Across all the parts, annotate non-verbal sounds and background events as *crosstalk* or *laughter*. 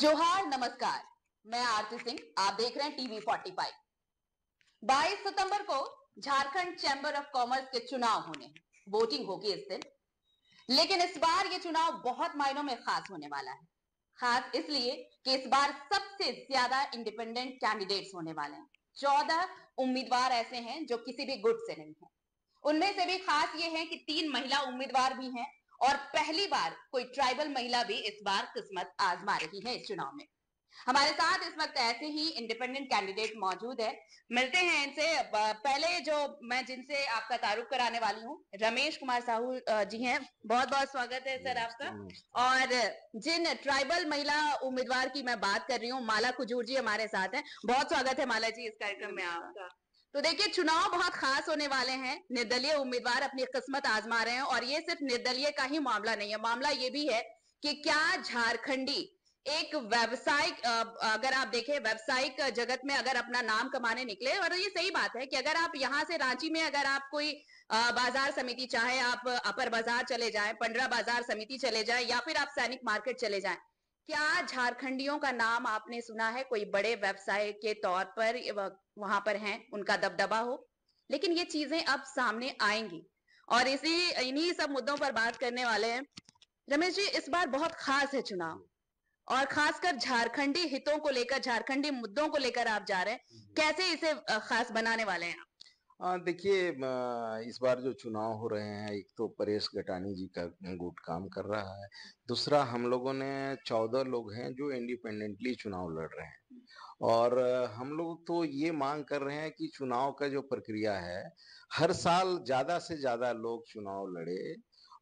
जोहार नमस्कार मैं आरती सिंह आप देख रहे हैं टीवी 45 22 सितंबर को झारखंड चैंबर ऑफ कॉमर्स के चुनाव होने वोटिंग होगी इस दिन लेकिन इस बार ये चुनाव बहुत मायनों में खास होने वाला है खास इसलिए कि इस बार सबसे ज्यादा इंडिपेंडेंट कैंडिडेट्स होने वाले हैं चौदह उम्मीदवार ऐसे हैं जो किसी भी गुट से नहीं है उनमें से भी खास ये है कि तीन महिला उम्मीदवार भी हैं और पहली बार कोई ट्राइबल महिला भी इस बार किस्मत आजमा रही है इस चुनाव में हमारे साथ इस वक्त ऐसे ही इंडिपेंडेंट कैंडिडेट मौजूद है मिलते हैं इनसे पहले जो मैं जिनसे आपका तारुफ कराने वाली हूँ रमेश कुमार साहू जी हैं बहुत बहुत स्वागत है सर आपका और जिन ट्राइबल महिला उम्मीदवार की मैं बात कर रही हूँ माला कुजूर जी हमारे साथ हैं बहुत स्वागत है माला जी इस कार्यक्रम में आपका तो देखिए चुनाव बहुत खास होने वाले हैं निर्दलीय उम्मीदवार अपनी किस्मत आजमा रहे हैं और ये सिर्फ निर्दलीय का ही मामला नहीं है मामला ये भी है कि क्या झारखंडी एक व्यवसायिक अगर आप देखें व्यवसायिक जगत में अगर अपना नाम कमाने निकले और ये सही बात है कि अगर आप यहाँ से रांची में अगर आप कोई बाजार समिति चाहे आप अपर बाजार चले जाएं पंडरा बाजार समिति चले जाएं या फिर आप सैनिक मार्केट चले जाएं क्या झारखंडियों का नाम आपने सुना है कोई बड़े व्यवसाय के तौर पर वहां पर हैं उनका दबदबा हो लेकिन ये चीजें अब सामने आएंगी और इसी इन्हीं सब मुद्दों पर बात करने वाले हैं रमेश जी इस बार बहुत खास है चुनाव और खासकर झारखंडी हितों को लेकर झारखंडी मुद्दों को लेकर आप जा रहे हैं हम्म। कैसे इसे खास बनाने वाले हैं आप हाँ, देखिए इस बार जो चुनाव हो रहे हैं एक तो परेश गटानी जी का गुट काम कर रहा है दूसरा हम लोगों ने चौदह लोग हैं जो इंडिपेंडेंटली चुनाव लड़ रहे हैं और हम लोग तो ये मांग कर रहे हैं कि चुनाव का जो प्रक्रिया है हर साल ज़्यादा से ज़्यादा लोग चुनाव लड़े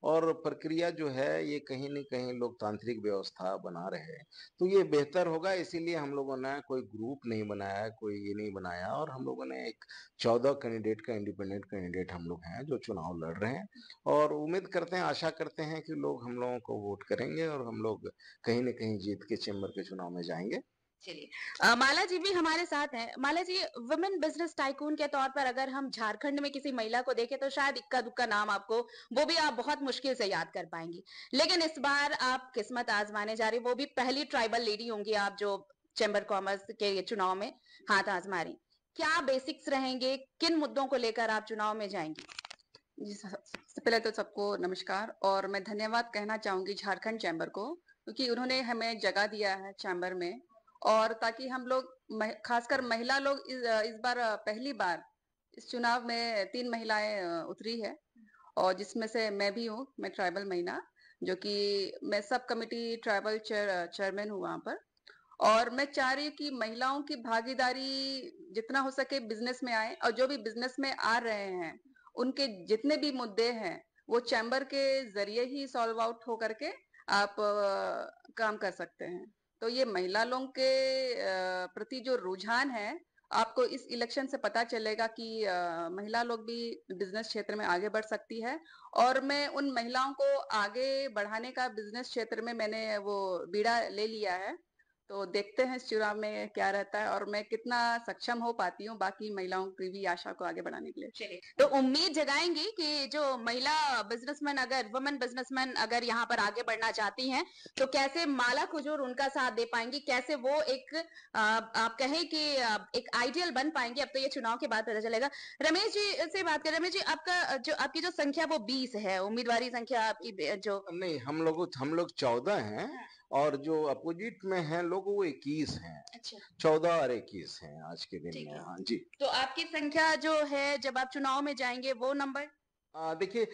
और प्रक्रिया जो है ये कहीं न कहीं लोकतांत्रिक व्यवस्था बना रहे हैं तो ये बेहतर होगा इसीलिए हम लोगों ने कोई ग्रुप नहीं बनाया कोई ये नहीं बनाया और हम लोगों ने एक चौदह कैंडिडेट का इंडिपेंडेंट कैंडिडेट हम लोग हैं जो चुनाव लड़ रहे हैं और उम्मीद करते हैं आशा करते हैं कि लोग हम लोगों को वोट करेंगे और हम लोग कहीं ना कहीं जीत के चैम्बर के चुनाव में जाएंगे चलिए माला जी भी हमारे साथ हैं Mala ji women business tycoon के तौर पर अगर हम झारखंड में किसी महिला को देखें तो शायद इक्का दुक्का नाम आपको वो भी आप बहुत मुश्किल से याद कर पाएंगी लेकिन इस बार आप किस्मत आजमाने जा रही वो भी पहली ट्राइबल लेडी होंगी आप जो चैम्बर कॉमर्स के चुनाव में हाथ आजमा रही क्या बेसिक्स रहेंगे किन मुद्दों को लेकर आप चुनाव में जाएंगी जी सबसे पहले तो सबको नमस्कार और मैं धन्यवाद कहना चाहूंगी झारखंड चैम्बर को क्योंकि उन्होंने हमें जगह दिया है चैम्बर में और ताकि हम लोग मह, खासकर महिला लोग इस, इस बार पहली बार इस चुनाव में तीन महिलाएं उतरी है और जिसमें से मैं भी हूँ मैं ट्राइबल महिला जो कि मैं sub committee tribal chair chairman हूँ वहाँ पर और मैं चाह रही हूँ कि महिलाओं की भागीदारी जितना हो सके बिजनेस में आए और जो भी बिजनेस में आ रहे हैं उनके जितने भी मुद्दे हैं वो चैम्बर के जरिए ही सॉल्व आउट हो करके आप काम कर सकते हैं तो ये महिला लोग के प्रति जो रुझान है आपको इस इलेक्शन से पता चलेगा कि महिला लोग भी बिजनेस क्षेत्र में आगे बढ़ सकती है और मैं उन महिलाओं को आगे बढ़ाने का बिजनेस क्षेत्र में मैंने वो बीड़ा ले लिया है तो देखते हैं इस चुनाव में क्या रहता है और मैं कितना सक्षम हो पाती हूँ बाकी महिलाओं की भी आशा को आगे बढ़ाने के लिए तो उम्मीद जगाएंगी कि जो महिला बिजनेसमैन अगर वुमेन बिजनेसमैन अगर यहाँ पर आगे बढ़ना चाहती हैं तो कैसे माला खुजूर उनका साथ दे पाएंगी कैसे वो एक आ, आप कहें कि एक आइडियल बन पाएंगे अब तो ये चुनाव के बाद पता चलेगा रमेश जी से बात करें रमेश जी आपका जो आपकी जो संख्या वो बीस है उम्मीदवार संख्या आपकी जो नहीं हम लोग हम लोग चौदह है और जो अपोजिट में हैं लोग वो इक्कीस हैं अच्छा। चौदह और इक्कीस हैं आज के दिन में हाँ जी तो आपकी संख्या जो है जब आप चुनाव में जाएंगे वो नंबर देखिए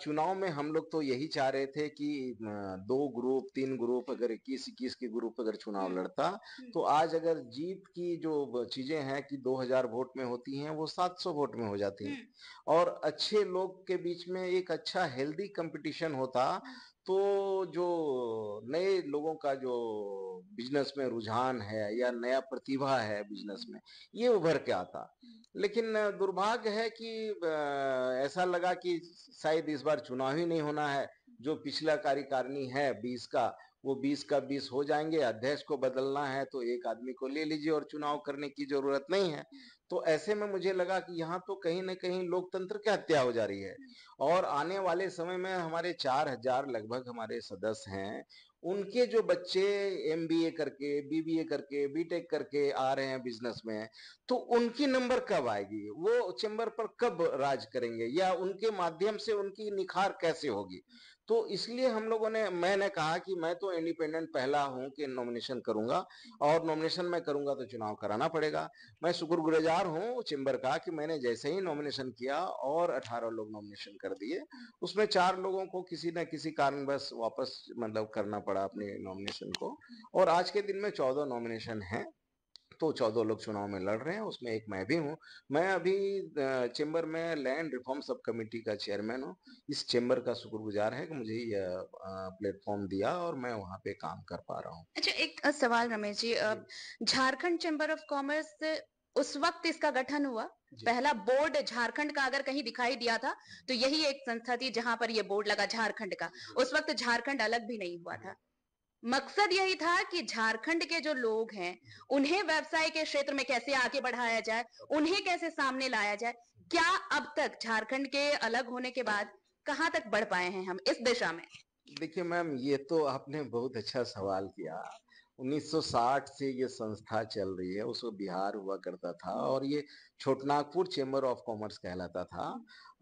चुनाव में हम लोग तो यही चाह रहे थे कि दो ग्रुप तीन ग्रुप अगर इक्कीस इक्कीस के ग्रुप अगर चुनाव हम्म। लड़ता हम्म। तो आज अगर जीत की जो चीजें हैं कि 2000 वोट में होती हैं वो 700 वोट में हो जाती हैं हम्म। और अच्छे लोग के बीच में एक अच्छा हेल्दी कंपटीशन होता तो जो नए लोगों का जो बिजनेस में रुझान है या नया प्रतिभा है बिजनेस में ये उभर के आता लेकिन दुर्भाग्य है कि ऐसा लगा कि शायद इस बार चुनाव ही नहीं होना है जो पिछला कार्यकारिणी है बीस का वो बीस का बीस हो जाएंगे अध्यक्ष को बदलना है तो एक आदमी को ले लीजिए और चुनाव करने की जरूरत नहीं है तो ऐसे में मुझे लगा कि यहाँ तो कहीं ना कहीं लोकतंत्र की हत्या हो जा रही है और आने वाले समय में हमारे चार हजार लगभग हमारे सदस्य हैं उनके जो बच्चे एम करके बी करके बीटेक करके आ रहे हैं बिजनेस में तो उनकी नंबर कब आएगी वो चैम्बर पर कब राज करेंगे या उनके माध्यम से उनकी निखार कैसे होगी तो इसलिए हम लोगों ने मैंने कहा कि मैं तो इंडिपेंडेंट पहला हूं कि नॉमिनेशन करूंगा और नॉमिनेशन मैं करूंगा तो चुनाव कराना पड़ेगा मैं गुरेजार हूं चेंबर का कि मैंने जैसे ही नॉमिनेशन किया और 18 लोग नॉमिनेशन कर दिए उसमें चार लोगों को किसी न किसी कारण बस वापस मतलब करना पड़ा अपने नॉमिनेशन को और आज के दिन में चौदह नॉमिनेशन है तो चौदह लोग चुनाव में लड़ रहे हैं उसमें एक मैं भी हूँ मैं अभी चेंबर में लैंड रिफॉर्म सब कमेटी का चेयरमैन हूँ इस चेंबर का शुक्रगुजार है कि मुझे ये प्लेटफॉर्म दिया और मैं वहाँ पे काम कर पा रहा हूँ अच्छा एक सवाल Ramesh ji Jharkhand chamber of commerce उस वक्त इसका गठन हुआ पहला बोर्ड झारखंड का अगर कहीं दिखाई दिया था तो यही एक संस्था थी जहां पर यह बोर्ड लगा झारखंड का उस वक्त झारखंड अलग भी नहीं हुआ था मकसद यही था कि झारखंड के जो लोग हैं उन्हें व्यवसाय के क्षेत्र में कैसे आगे बढ़ाया जाए उन्हें कैसे सामने लाया जाए क्या अब तक झारखंड के अलग होने के बाद कहाँ तक बढ़ पाए हैं हम इस दिशा में देखिए मैम ये तो आपने बहुत अच्छा सवाल किया 1960 से ये संस्था चल रही है उसको बिहार हुआ करता था और ये छोटनागपुर चेंबर ऑफ कॉमर्स कहलाता था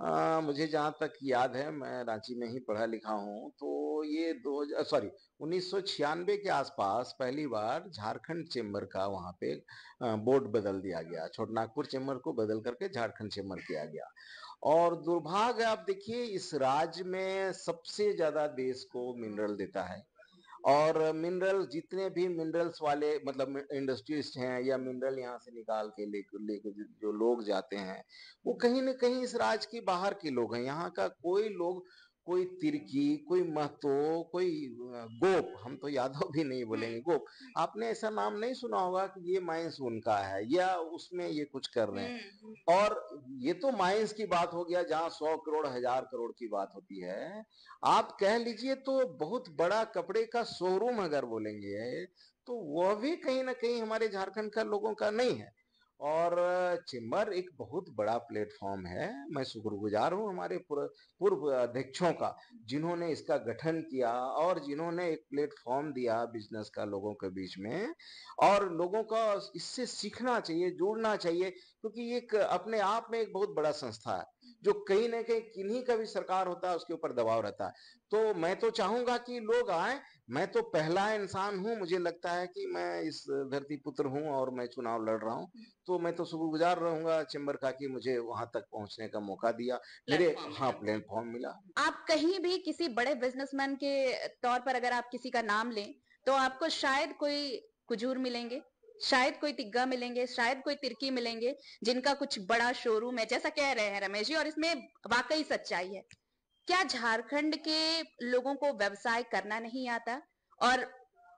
आ, मुझे जहाँ तक याद है मैं रांची में ही पढ़ा लिखा हूँ तो ये दो सॉरी उन्नीस के आसपास पहली बार झारखंड चेम्बर का वहाँ पे बोर्ड बदल दिया गया छोटनागपुर चेम्बर को बदल करके झारखंड चेम्बर किया गया और दुर्भाग्य आप देखिए इस राज्य में सबसे ज्यादा देश को मिनरल देता है और मिनरल जितने भी मिनरल्स वाले मतलब इंडस्ट्रीज हैं या मिनरल यहाँ से निकाल के लेकर लेकर जो लोग जाते हैं वो कहीं ना कहीं इस राज्य के बाहर के लोग हैं यहाँ का कोई लोग कोई तिरकी कोई महतो कोई गोप हम तो यादव भी नहीं बोलेंगे हम्म। गोप आपने ऐसा नाम नहीं सुना होगा कि ये माइंस उनका है या उसमें ये कुछ कर रहे हैं हम्म, हम्म। और ये तो माइंस की बात हो गया जहाँ सौ करोड़ हजार करोड़ की बात होती है आप कह लीजिए तो बहुत बड़ा कपड़े का शोरूम अगर बोलेंगे तो वह भी कहीं ना कहीं हमारे झारखंड का लोगों का नहीं है और चेम्बर एक बहुत बड़ा प्लेटफॉर्म है मैं शुक्रगुजार हूँ हमारे पूर्व अध्यक्षों का जिन्होंने इसका गठन किया और जिन्होंने एक प्लेटफॉर्म दिया बिजनेस का लोगों के बीच में और लोगों का इससे सीखना चाहिए जुड़ना चाहिए क्योंकि एक अपने आप में एक बहुत बड़ा संस्था है जो कहीं ना कहीं किन्हीं का भी सरकार होता है उसके ऊपर दबाव रहता है तो मैं तो चाहूंगा कि लोग आए मैं तो पहला इंसान हूं मुझे लगता है कि मैं इस धरती पुत्र हूं और मैं चुनाव लड़ रहा हूं तो मैं तो गुजार रहूंगा चेम्बर का कि मुझे वहां तक पहुंचने का मौका दिया मेरे हाँ प्लेटफॉर्म मिला आप कहीं भी किसी बड़े बिजनेसमैन के तौर पर अगर आप किसी का नाम लें तो आपको शायद कोई कुजूर मिलेंगे शायद कोई तिग्गा मिलेंगे शायद कोई तिरकी मिलेंगे जिनका कुछ बड़ा शोरूम है जैसा कह रहे हैं रमेश जी और इसमें वाकई सच्चाई है क्या झारखंड के लोगों को व्यवसाय करना नहीं आता और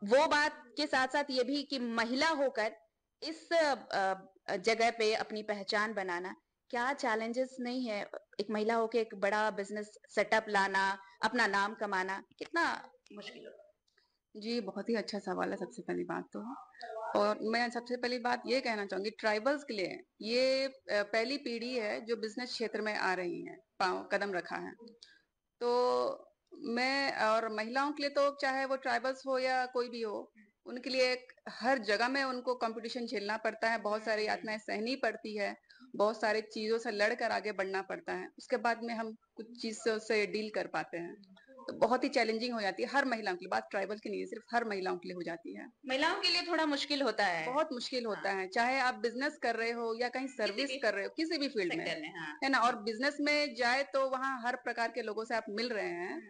वो बात के साथ साथ ये भी कि महिला होकर इस जगह पे अपनी पहचान बनाना क्या चैलेंजेस नहीं है एक महिला होकर एक बड़ा बिजनेस सेटअप लाना अपना नाम कमाना कितना मुश्किल जी बहुत ही अच्छा सवाल है सबसे पहली बात तो और मैं सबसे पहली बात ये कहना चाहूंगी ट्राइबल्स के लिए ये पहली पीढ़ी है जो बिजनेस क्षेत्र में आ रही है पाँव कदम रखा है तो मैं और महिलाओं के लिए तो चाहे वो ट्राइबल्स हो या कोई भी हो उनके लिए हर जगह में उनको कंपटीशन झेलना पड़ता है बहुत सारी हम्म। यातनाएं सहनी पड़ती है बहुत सारी चीजों से लड़कर आगे बढ़ना पड़ता है उसके बाद में हम कुछ चीज से उससे डील कर पाते हैं बहुत ही चैलेंजिंग हो जाती है हर महिलाओं के लिए बात ट्राइबल की नहीं सिर्फ हर महिलाओं के लिए हो जाती है महिलाओं के लिए थोड़ा मुश्किल होता है बहुत मुश्किल होता हाँ। है चाहे आप बिजनेस कर रहे हो या कहीं सर्विस कर रहे हो किसी भी फील्ड में हाँ। है ना और बिजनेस में जाए तो वहाँ हर प्रकार के लोगों से आप मिल रहे हैं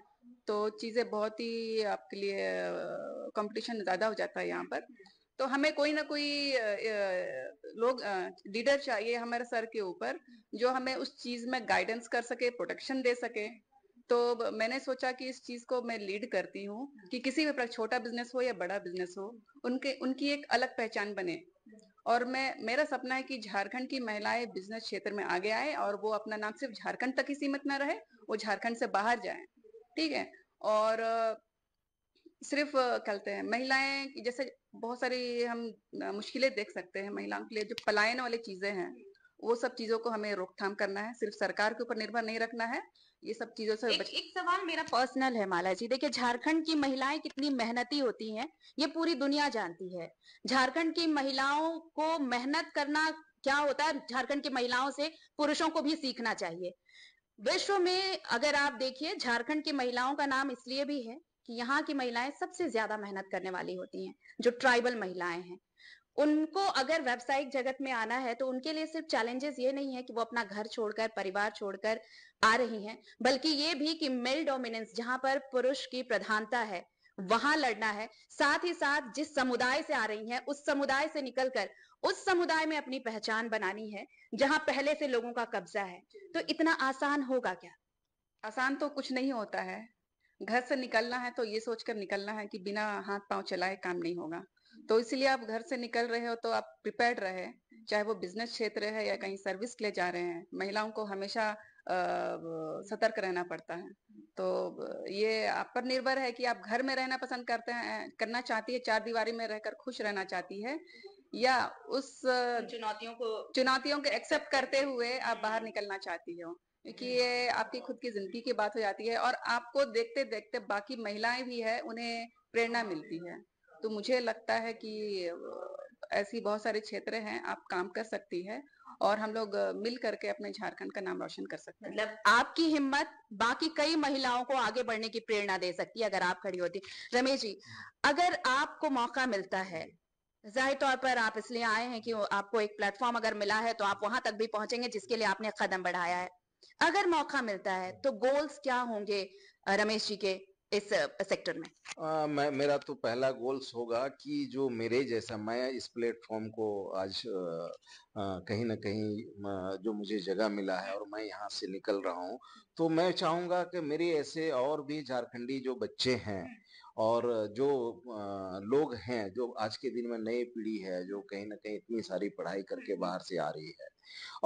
तो चीजें बहुत ही आपके लिए कंपटीशन ज्यादा हो जाता है यहाँ पर तो हमें कोई ना कोई लोग लीडर चाहिए हमारे सर के ऊपर जो हमें उस चीज में गाइडेंस कर सके प्रोटेक्शन दे सके तो मैंने सोचा कि इस चीज को मैं लीड करती हूँ कि किसी भी छोटा बिजनेस हो या बड़ा बिजनेस हो उनके उनकी एक अलग पहचान बने और मैं मेरा सपना है कि झारखंड की महिलाएं बिजनेस क्षेत्र में आगे आए और वो अपना नाम सिर्फ झारखंड तक ही सीमित ना रहे वो झारखंड से बाहर जाए ठीक है और सिर्फ कहते हैं महिलाएं जैसे बहुत सारी हम मुश्किलें देख सकते हैं महिलाओं के लिए जो पलायन वाली चीजें हैं वो सब चीजों को हमें रोकथाम करना है सिर्फ सरकार के ऊपर निर्भर नहीं रखना है ये सब चीजों से एक, बच... एक सवाल मेरा पर्सनल है माला जी देखिए झारखंड की महिलाएं कितनी मेहनती होती हैं ये पूरी दुनिया जानती है झारखंड की महिलाओं को मेहनत करना क्या होता है झारखंड की महिलाओं से पुरुषों को भी सीखना चाहिए विश्व में अगर आप देखिए झारखंड की महिलाओं का नाम इसलिए भी है कि यहाँ की महिलाएं सबसे ज्यादा मेहनत करने वाली होती हैं जो ट्राइबल महिलाएं हैं उनको अगर व्यावसायिक जगत में आना है तो उनके लिए सिर्फ चैलेंजेस ये नहीं है कि वो अपना घर छोड़कर परिवार छोड़कर आ रही हैं बल्कि ये भी कि मेल डोमिनेंस जहां पर पुरुष की प्रधानता है वहां लड़ना है साथ ही साथ जिस समुदाय से आ रही हैं उस समुदाय से निकलकर उस समुदाय में अपनी पहचान बनानी है जहां पहले से लोगों का कब्जा है तो इतना आसान होगा क्या आसान तो कुछ नहीं होता है घर से निकलना है तो ये सोचकर निकलना है कि बिना हाथ पांव चलाए काम नहीं होगा तो इसलिए आप घर से निकल रहे हो तो आप प्रिपेयर्ड रहे चाहे वो बिजनेस क्षेत्र है या कहीं सर्विस के लिए जा रहे हैं महिलाओं को हमेशा सतर्क रहना पड़ता है तो ये आप पर निर्भर है कि आप घर में रहना पसंद करते हैं करना चाहती है चार दीवारी में रहकर खुश रहना चाहती है या उस चुनौतियों को चुनौतियों को एक्सेप्ट करते हुए आप बाहर निकलना चाहती हो क्योंकि ये हम्म। आपकी खुद की जिंदगी की बात हो जाती है और आपको देखते देखते बाकी महिलाएं भी है उन्हें प्रेरणा मिलती है तो मुझे लगता है कि ऐसी बहुत सारे क्षेत्र हैं आप काम कर सकती है और हम लोग मिल करके अपने झारखंड का नाम रोशन कर सकते हैं मतलब आपकी हिम्मत बाकी कई महिलाओं को आगे बढ़ने की प्रेरणा दे सकती है अगर आप खड़ी होती रमेश जी अगर आपको मौका मिलता है जाहिर तौर पर आप इसलिए आए हैं कि आपको एक प्लेटफॉर्म अगर मिला है तो आप वहां तक भी पहुंचेंगे जिसके लिए आपने कदम बढ़ाया है अगर मौका मिलता है तो गोल्स क्या होंगे रमेश जी के इस सेक्टर में आ, मैं मेरा तो पहला गोल्स होगा कि जो मेरे जैसा मैं इस प्लेटफॉर्म को आज कहीं ना कहीं जो मुझे जगह मिला है और मैं यहाँ से निकल रहा हूँ तो मैं चाहूंगा कि मेरे ऐसे और भी झारखंडी जो बच्चे हैं और जो लोग हैं जो आज के दिन में नई पीढ़ी है जो कहीं ना कहीं इतनी सारी पढ़ाई करके हम्म। बाहर से आ रही है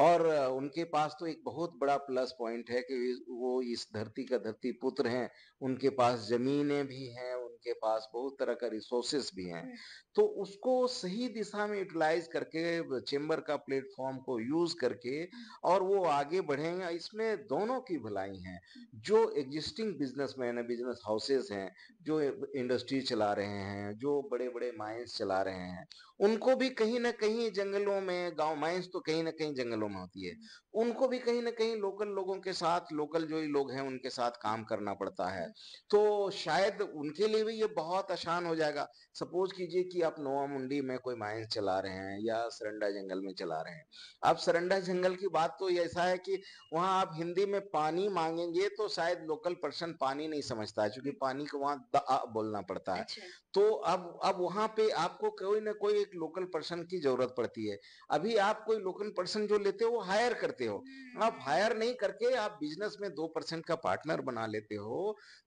और उनके पास तो एक बहुत बड़ा प्लस पॉइंट है कि वो इस धरती का धरती पुत्र हैं उनके पास जमीनें भी हैं उनके पास बहुत तरह का रिसोर्सेस भी हैं हम्म। तो उसको सही दिशा में यूटिलाइज करके चेंबर का प्लेटफॉर्म को यूज करके हम्म। और वो आगे बढ़ेंगे इसमें दोनों की भलाई है हम्म। जो एग्जिस्टिंग बिजनेसमैन है बिजनेस हाउसेस हैं जो इंडस्ट्री चला रहे हैं जो बड़े बड़े माइंस चला रहे हैं उनको भी कहीं ना कहीं जंगलों में गांव माइंस तो कहीं ना कहीं जंगलों में होती है उनको भी कहीं ना कहीं लोकल लोगों के साथ लोकल जो लोग हैं उनके साथ काम करना पड़ता है तो शायद उनके लिए हुए ये बहुत आसान हो जाएगा सपोज कीजिए कि आप नोवा मुंडी में कोई माइंस चला रहे हैं या सरंडा जंगल में चला रहे हैं अब सरंडा जंगल की बात तो ऐसा है कि वहाँ आप हिंदी में पानी मांगेंगे तो शायद लोकल पर्सन पानी नहीं समझता है क्योंकि हम्म। पानी को वहाँ बोलना पड़ता है अच्छा। तो अब अब वहाँ पे आपको कोई ना कोई एक लोकल पर्सन की जरूरत पड़ती है अभी आप कोई लोकल पर्सन जो लेते हो वो हायर करते हो हम्म। आप हायर नहीं करके आप बिजनेस में दो का पार्टनर बना लेते हो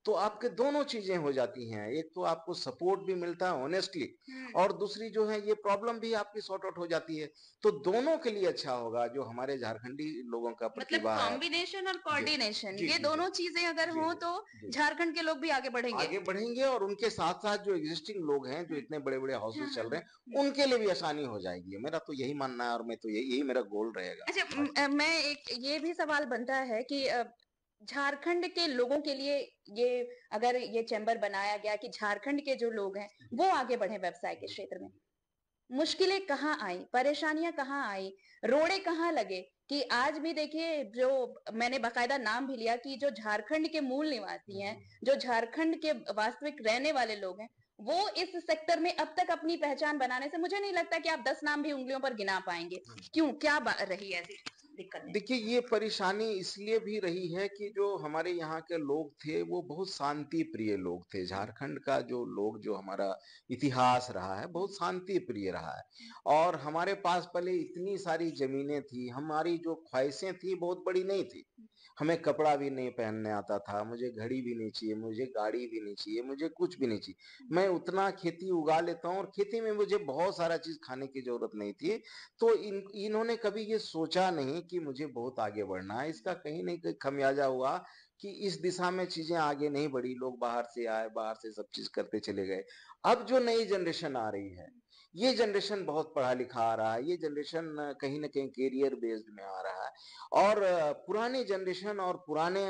तो आपके दोनों चीजें हो जाती हैं है एक तो आपको सपोर्ट भी मिलता है ऑनेस्टली हाँ। और दूसरी जो है ये प्रॉब्लम भी आपकी सॉर्ट आउट हो जाती है तो दोनों के लिए अच्छा होगा जो हमारे झारखंडी लोगों का मतलब कॉम्बिनेशन और कोऑर्डिनेशन ये दोनों चीजें अगर हो तो झारखंड के लोग भी आगे बढ़ेंगे आगे बढ़ेंगे और उनके साथ साथ जो एग्जिस्टिंग लोग हैं जो हाँ। इतने बड़े बड़े हाउसेस चल रहे हैं उनके लिए भी आसानी हो जाएगी मेरा तो यही मानना है और मैं तो यही यही मेरा गोल रहेगा अच्छा हाँ। मैं एक ये भी सवाल बनता है कि झारखंड के लोगों के लिए ये अगर ये चैम्बर बनाया गया कि झारखंड के जो लोग हैं वो आगे बढ़े व्यवसाय के क्षेत्र में मुश्किलें कहाँ आई परेशानियां कहाँ आई रोड़े कहाँ लगे कि आज भी देखिए जो मैंने बकायदा नाम भी लिया कि जो झारखंड के मूल निवासी हैं जो झारखंड के वास्तविक रहने वाले लोग हैं वो इस सेक्टर में अब तक अपनी पहचान बनाने से मुझे नहीं लगता कि आप दस नाम भी उंगलियों पर गिना पाएंगे क्यों क्या रही है दिक्कत देखिए ये परेशानी इसलिए भी रही है कि जो हमारे यहाँ के लोग थे वो बहुत शांति प्रिय लोग थे झारखंड का जो लोग जो हमारा इतिहास रहा है बहुत शांति प्रिय रहा है हम्म। और हमारे पास पहले इतनी सारी जमीनें थी हमारी जो ख्वाहिशें थी बहुत बड़ी नहीं थी हमें कपड़ा भी नहीं पहनने आता था मुझे घड़ी भी नहीं चाहिए मुझे गाड़ी भी नहीं चाहिए मुझे कुछ भी नहीं चाहिए हम्म। मैं उतना खेती उगा लेता हूँ और खेती में मुझे बहुत सारा चीज खाने की जरूरत नहीं थी तो इन इन्होंने कभी ये सोचा नहीं कि मुझे बहुत आगे बढ़ना है इसका कहीं ना कहीं खमियाजा हुआ कि इस दिशा में चीजें आगे नहीं बढ़ी लोग बाहर से आए बाहर से सब चीज करते चले गए अब जो नई जनरेशन आ रही है ये जनरेशन बहुत पढ़ा लिखा आ रहा है ये जनरेशन कहीं ना कहीं कैरियर बेस्ड में आ रहा है और पुराने जनरेशन और पुराने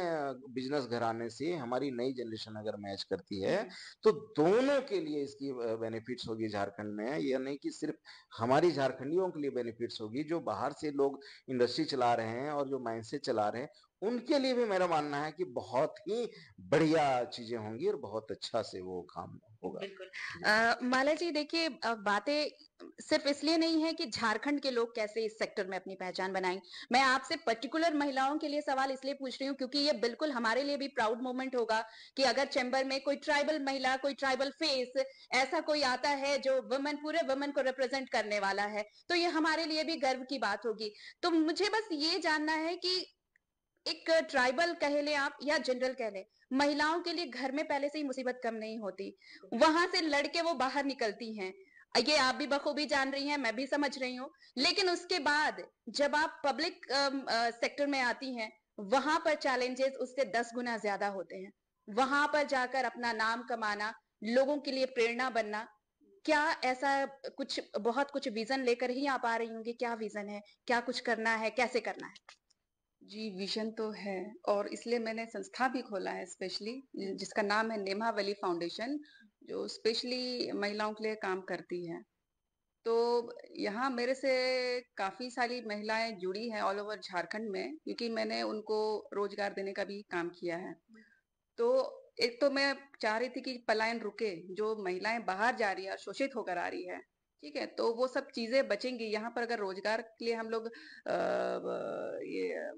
बिजनेस घराने से हमारी नई जनरेशन अगर मैच करती है तो दोनों के लिए इसकी बेनिफिट्स होगी झारखंड में यह नहीं कि सिर्फ हमारी झारखंडियों के लिए बेनिफिट्स होगी जो बाहर से लोग इंडस्ट्री चला रहे हैं और जो माइंडसेट चला रहे हैं उनके लिए भी मेरा मानना है कि बहुत ही बढ़िया चीजें होंगी और बहुत अच्छा से वो काम होगा माला जी देखिए बातें सिर्फ इसलिए नहीं है कि झारखंड के लोग कैसे इस सेक्टर में अपनी पहचान बनाएं मैं आपसे पर्टिकुलर महिलाओं के लिए सवाल इसलिए पूछ रही हूँ क्योंकि ये बिल्कुल हमारे लिए भी प्राउड मोमेंट होगा कि अगर चैम्बर में कोई ट्राइबल महिला कोई ट्राइबल फेस ऐसा कोई आता है जो वुमेन पूरे वुमेन को रिप्रेजेंट करने वाला है तो ये हमारे लिए भी गर्व की बात होगी तो मुझे बस ये जानना है कि एक ट्राइबल कह ले आप या जनरल कह ले महिलाओं के लिए घर में पहले से ही मुसीबत कम नहीं होती वहां से लड़के वो बाहर निकलती हैं ये आप भी बखूबी जान रही हैं मैं भी समझ रही हूँ लेकिन उसके बाद जब आप पब्लिक सेक्टर में आती हैं वहां पर चैलेंजेस उससे दस गुना ज्यादा होते हैं वहां पर जाकर अपना नाम कमाना लोगों के लिए प्रेरणा बनना क्या ऐसा कुछ बहुत कुछ विजन लेकर ही आप आ रही होंगी क्या विजन है क्या कुछ करना है कैसे करना है जी विजन तो है और इसलिए मैंने संस्था भी खोला है स्पेशली जिसका नाम है नेमा वैली फाउंडेशन जो स्पेशली महिलाओं के लिए काम करती है तो यहाँ मेरे से काफ़ी सारी महिलाएं जुड़ी हैं ऑल ओवर झारखंड में क्योंकि मैंने उनको रोजगार देने का भी काम किया है तो एक तो मैं चाह रही थी कि पलायन रुके जो महिलाएं बाहर जा रही है शोषित होकर आ रही है ठीक है तो वो सब चीज़ें बचेंगी यहाँ पर अगर रोजगार के लिए हम लोग ये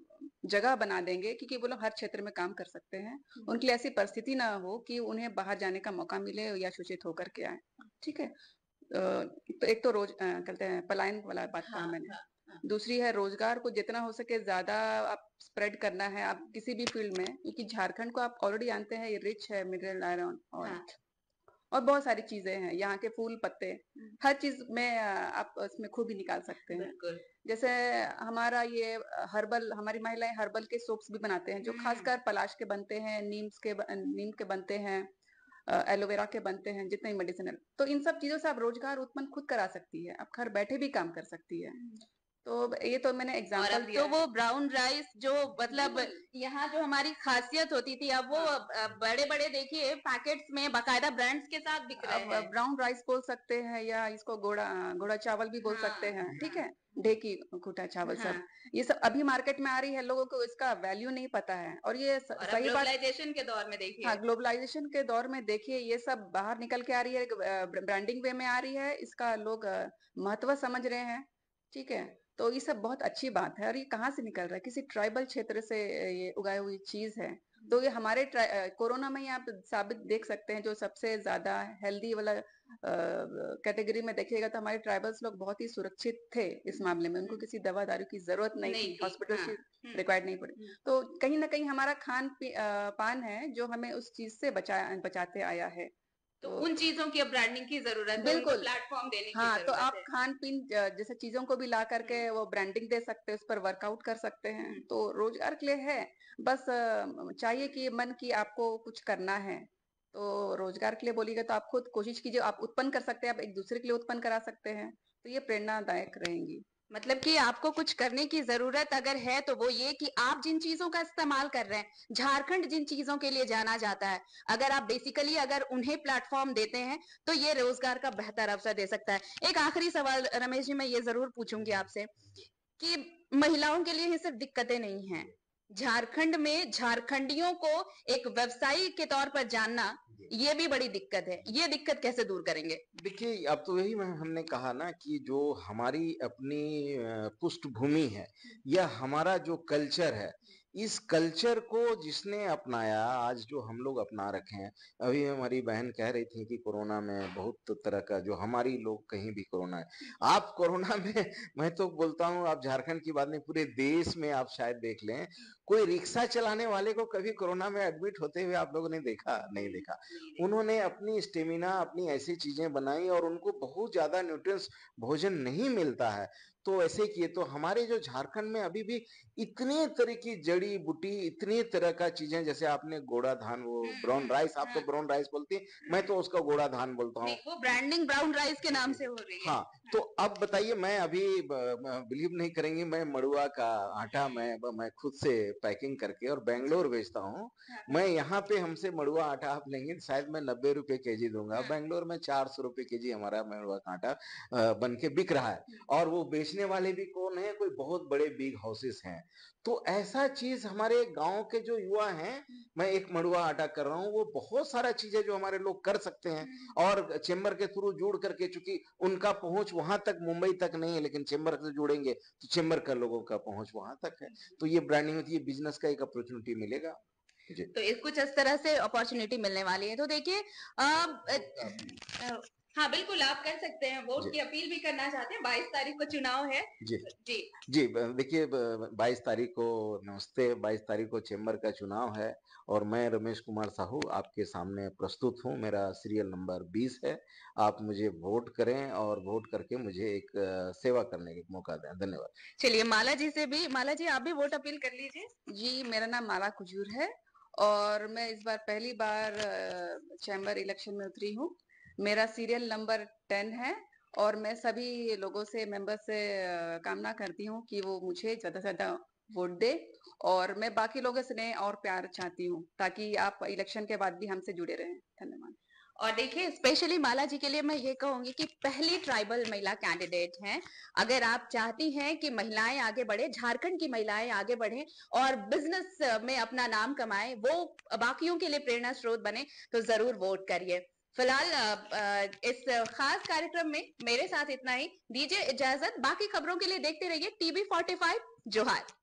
जगह बना देंगे क्योंकि वो लोग हर क्षेत्र में काम कर सकते हैं हम्म। उनके लिए ऐसी परिस्थिति ना हो कि उन्हें बाहर जाने का मौका मिले या शोषित होकर के आए हाँ। ठीक है तो एक तो रोज कहते हैं पलायन वाला बात हाँ, कहा मैंने हाँ, हाँ। दूसरी है रोजगार को जितना हो सके ज्यादा आप स्प्रेड करना है आप किसी भी फील्ड में क्योंकि झारखंड को आप ऑलरेडी जानते हैं ये रिच है मिनरल आयरन और हाँ। और बहुत सारी चीजें हैं यहाँ के फूल पत्ते हम्म। हर चीज में आप इसमें खूबी निकाल सकते हैं जैसे हमारा ये हर्बल हमारी महिलाएं हर्बल के सोप्स भी बनाते हैं जो हम्म। खासकर पलाश के बनते हैं नीम्स के नीम के बनते हैं एलोवेरा के बनते हैं जितने मेडिसिनल तो इन सब चीजों से आप रोजगार उत्पन्न खुद करा सकती है आप घर बैठे भी काम कर सकती है हम्म। तो ये तो मैंने एग्जाम्पल तो वो ब्राउन राइस जो मतलब हम्म। यहाँ जो हमारी खासियत होती थी अब वो हाँ। बड़े बड़े देखिए पैकेट्स में बाकायदा ब्रांड्स के साथ बिक रहे हैं ब्राउन राइस बोल सकते हैं या इसको घोड़ा घोड़ा चावल भी बोल हाँ, सकते हैं ठीक है ढेकी घुटा चावल हाँ। सब ये सब अभी मार्केट में आ रही है लोगों को इसका वैल्यू नहीं पता है और ये सही ग्लोबलाइजेशन के दौर में देखिए हाँ ग्लोबलाइजेशन के दौर में देखिए ये सब बाहर निकल के आ रही है ब्रांडिंग वे में आ रही है इसका लोग महत्व समझ रहे हैं ठीक है तो ये सब बहुत अच्छी बात है और ये कहाँ से निकल रहा है किसी ट्राइबल क्षेत्र से ये उगाई हुई चीज है तो ये हमारे कोरोना में ही आप साबित देख सकते हैं जो सबसे ज्यादा हेल्दी वाला कैटेगरी में देखिएगा तो हमारे ट्राइबल्स लोग बहुत ही सुरक्षित थे इस मामले में उनको किसी दवा दारू की जरूरत नहीं, हॉस्पिटल हाँ, हम्म, रिक्वायर्ड नहीं पड़ी हम्म। तो कहीं ना कहीं हमारा खान पान है जो हमें उस चीज से बचा बचाते आया है तो उन चीजों की ब्रांडिंग की जरूरत है बिल्कुल प्लेटफॉर्म देने की हाँ तो आप खान पीन जैसे चीजों को भी ला करके हम्म। वो ब्रांडिंग दे सकते हैं उस पर वर्कआउट कर सकते हैं हम्म। तो रोजगार के लिए है बस चाहिए कि मन की आपको कुछ करना है तो रोजगार के लिए बोलिएगा तो आप खुद कोशिश कीजिए आप उत्पन्न कर सकते हैं आप एक दूसरे के लिए उत्पन्न करा सकते हैं तो ये प्रेरणादायक रहेंगी मतलब कि आपको कुछ करने की जरूरत अगर है तो वो ये कि आप जिन चीजों का इस्तेमाल कर रहे हैं झारखंड जिन चीजों के लिए जाना जाता है अगर आप बेसिकली अगर उन्हें प्लेटफॉर्म देते हैं तो ये रोजगार का बेहतर अवसर दे सकता है एक आखिरी सवाल रमेश जी मैं ये जरूर पूछूंगी आपसे कि महिलाओं के लिए ये सिर्फ दिक्कतें नहीं है झारखंड में झारखंडियों को एक व्यवसायी के तौर पर जानना ये भी बड़ी दिक्कत है ये दिक्कत कैसे दूर करेंगे देखिए अब तो यही हमने कहा ना कि जो हमारी अपनी पृष्ठभूमि है या हमारा जो कल्चर है इस कल्चर को जिसने अपनाया आज जो हम लोग अपना रखे हैं अभी हमारी बहन कह रही थी कि कोरोना में बहुत तरह का जो हमारी लोग कहीं भी कोरोना है आप कोरोना *laughs* में मैं तो बोलता हूं आप झारखंड की बात नहीं पूरे देश में आप शायद देख लें कोई रिक्शा चलाने वाले को कभी कोरोना में एडमिट होते हुए आप लोगों ने देखा नहीं देखा उन्होंने अपनी स्टेमिना अपनी ऐसी चीजें बनाई और उनको बहुत ज्यादा न्यूट्रिएंट्स भोजन नहीं मिलता है तो ऐसे किए तो हमारे जो झारखंड में अभी भी इतने तरह की जड़ी बूटी इतनी तरह का चीजें जैसे आपने गोड़ा धान वो हम्म, ब्राउन हम्म, राइस आप तो हाँ। ब्राउन राइस बोलती है मैं तो उसका गोड़ा धान बोलता हूँ ब्रांडिंग ब्राउन राइस के नाम से हो रही है हाँ तो अब बताइए मैं अभी बिलीव नहीं करेंगी मैं मड़ुआ का आटा मैं मैं खुद से पैकिंग करके और बेंगलोर बेचता हूँ हाँ। मैं यहाँ पे हमसे मड़ुआ आटा आप लेंगे शायद मैं नब्बे रुपए के जी दूंगा हाँ। बेंगलोर में चार सौ रुपए के जी हमारा मड़ुआ का आटा बन के बिक रहा है और वो बेच बेचने वाले भी कौन है कोई बहुत बड़े बिग हाउसेस हैं तो ऐसा चीज हमारे गांव के जो युवा हैं मैं एक मड़ुआ आटा कर रहा हूं वो बहुत सारा चीज है जो हमारे लोग कर सकते हैं और चेंबर के थ्रू जुड़ करके चूंकि उनका पहुंच वहां तक मुंबई तक नहीं है लेकिन चेंबर से जुड़ेंगे तो चेंबर का लोगों का पहुंच वहां तक है तो ये ब्रांडिंग होती है बिजनेस का एक अपॉर्चुनिटी मिलेगा तो कुछ इस तरह से अपॉर्चुनिटी मिलने वाली है तो देखिए हाँ बिल्कुल आप कर सकते हैं वोट की अपील भी करना चाहते हैं बाईस तारीख को चुनाव है जी जी जी देखिए बाईस तारीख को नमस्ते बाईस तारीख को चेम्बर का चुनाव है और मैं रमेश कुमार साहू आपके सामने प्रस्तुत हूँ मेरा सीरियल नंबर बीस है आप मुझे वोट करें और वोट करके मुझे एक सेवा करने का मौका दें धन्यवाद चलिए माला जी से भी माला जी आप भी वोट अपील कर लीजिए जी मेरा नाम माला कुजूर है और मैं इस बार पहली बार चैम्बर इलेक्शन में उतरी हूँ मेरा सीरियल नंबर टेन है और मैं सभी लोगों से मेंबर से कामना करती हूँ कि वो मुझे ज़्यादा से ज़्यादा वोट दे और मैं बाकी लोगों से स्नेह और प्यार चाहती हूँ ताकि आप इलेक्शन के बाद भी हमसे जुड़े रहें धन्यवाद और देखिए स्पेशली माला जी के लिए मैं ये कहूंगी कि पहली ट्राइबल महिला कैंडिडेट हैं अगर आप चाहती हैं कि महिलाएं आगे बढ़े झारखंड की महिलाएं आगे बढ़े और बिजनेस में अपना नाम कमाए वो बाकियों के लिए प्रेरणा स्रोत बने तो जरूर वोट करिए फिलहाल इस खास कार्यक्रम में मेरे साथ इतना ही दीजिए इजाजत बाकी खबरों के लिए देखते रहिए टीवी फोर्टी फाइव जोहार